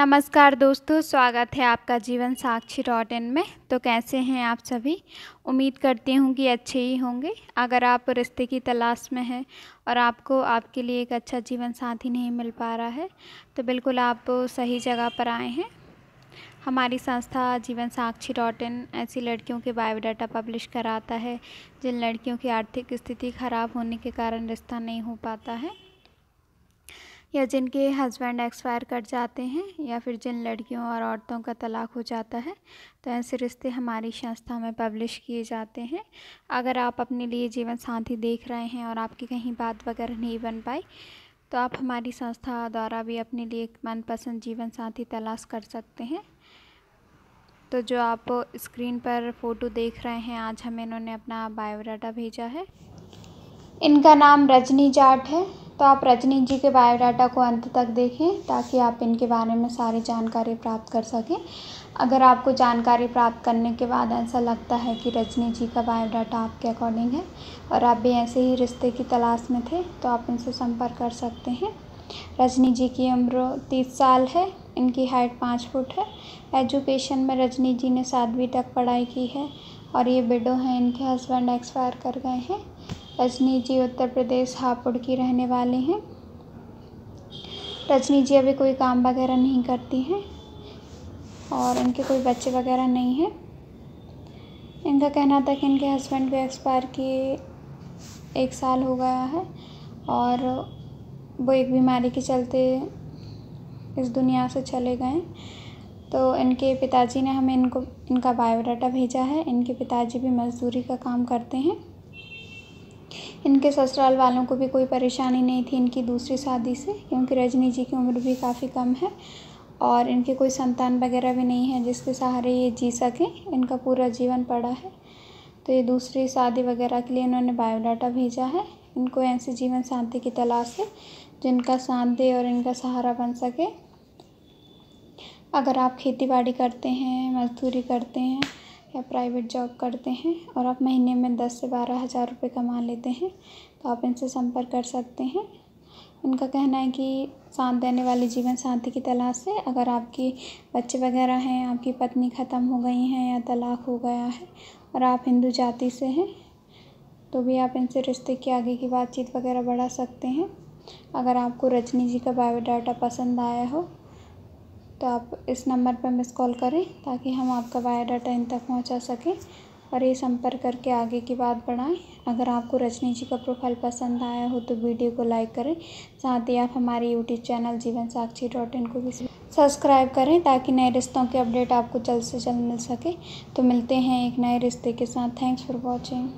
नमस्कार दोस्तों स्वागत है आपका जीवन साक्षी डॉट इन में तो कैसे हैं आप सभी उम्मीद करती हूँ कि अच्छे ही होंगे अगर आप रिश्ते की तलाश में हैं और आपको आपके लिए एक अच्छा जीवन साथी नहीं मिल पा रहा है तो बिल्कुल आप सही जगह पर आए हैं हमारी संस्था जीवन साक्षी डॉट इन ऐसी लड़कियों के बायोडाटा पब्लिश कराता है जिन लड़कियों की आर्थिक स्थिति खराब होने के कारण रिश्ता नहीं हो पाता है या जिनके हस्बैंड एक्सपायर कर जाते हैं या फिर जिन लड़कियों और औरतों का तलाक हो जाता है तो ऐसे रिश्ते हमारी संस्था में पब्लिश किए जाते हैं अगर आप अपने लिए जीवन साथी देख रहे हैं और आपकी कहीं बात वगैरह नहीं बन पाई तो आप हमारी संस्था द्वारा भी अपने लिए एक मनपसंद जीवन साथी तलाश कर सकते हैं तो जो आप स्क्रीन पर फ़ोटो देख रहे हैं आज हमें इन्होंने अपना बायोडाटा भेजा है इनका नाम रजनी जाट है तो आप रजनी जी के बायोडाटा को अंत तक देखें ताकि आप इनके बारे में सारी जानकारी प्राप्त कर सकें अगर आपको जानकारी प्राप्त करने के बाद ऐसा लगता है कि रजनी जी का बायोडाटा आपके अकॉर्डिंग है और आप भी ऐसे ही रिश्ते की तलाश में थे तो आप इनसे संपर्क कर सकते हैं रजनी जी की उम्र तीस साल है इनकी हाइट पाँच फुट है एजुकेशन में रजनी जी ने सातवीं तक पढ़ाई की है और ये बिडो हैं इनके हस्बैंड एक्सपायर कर गए हैं रजनी जी उत्तर प्रदेश हापुड़ की रहने वाली हैं रजनी जी अभी कोई काम वगैरह नहीं करती हैं और इनके कोई बच्चे वगैरह नहीं हैं इनका कहना था कि इनके हस्बैंड भी एक्सपायर किए एक साल हो गया है और वो एक बीमारी के चलते इस दुनिया से चले गए तो इनके पिताजी ने हमें इनको इनका बायोडाटा भेजा है इनके पिताजी भी मजदूरी का काम करते हैं इनके ससुराल वालों को भी कोई परेशानी नहीं थी इनकी दूसरी शादी से क्योंकि रजनी जी की उम्र भी काफ़ी कम है और इनके कोई संतान वगैरह भी नहीं है जिसके सहारे ये जी सकें इनका पूरा जीवन पड़ा है तो ये दूसरी शादी वगैरह के लिए इन्होंने बायोडाटा भेजा है इनको ऐसे जीवन शांति की तलाश है जिनका साथ दे और इनका सहारा बन सके अगर आप खेती बाड़ी करते हैं मजदूरी करते हैं या प्राइवेट जॉब करते हैं और आप महीने में दस से बारह हज़ार रुपये कमा लेते हैं तो आप इनसे संपर्क कर सकते हैं उनका कहना है कि साथ देने वाले जीवन साथी की तलाश है अगर आपके बच्चे वगैरह हैं आपकी पत्नी ख़त्म हो गई हैं या तलाक हो गया है और आप हिंदू जाति से हैं तो भी आप इनसे रिश्ते के आगे की बातचीत वगैरह बढ़ा सकते हैं अगर आपको रजनी जी का बायोडाटा पसंद आया हो तो आप इस नंबर पर मिस कॉल करें ताकि हम आपका बायोडाटा इन तक पहुंचा सकें और ये संपर्क करके आगे की बात बढ़ाएं अगर आपको रजनी जी का प्रोफाइल पसंद आया हो तो वीडियो को लाइक करें साथ ही आप हमारे यूट्यूब चैनल जीवन साक्षी डॉट इन को भी सब्सक्राइब करें ताकि नए रिश्तों के अपडेट आपको जल्द से जल्द मिल सके तो मिलते हैं एक नए रिश्ते के साथ थैंक्स फॉर वॉचिंग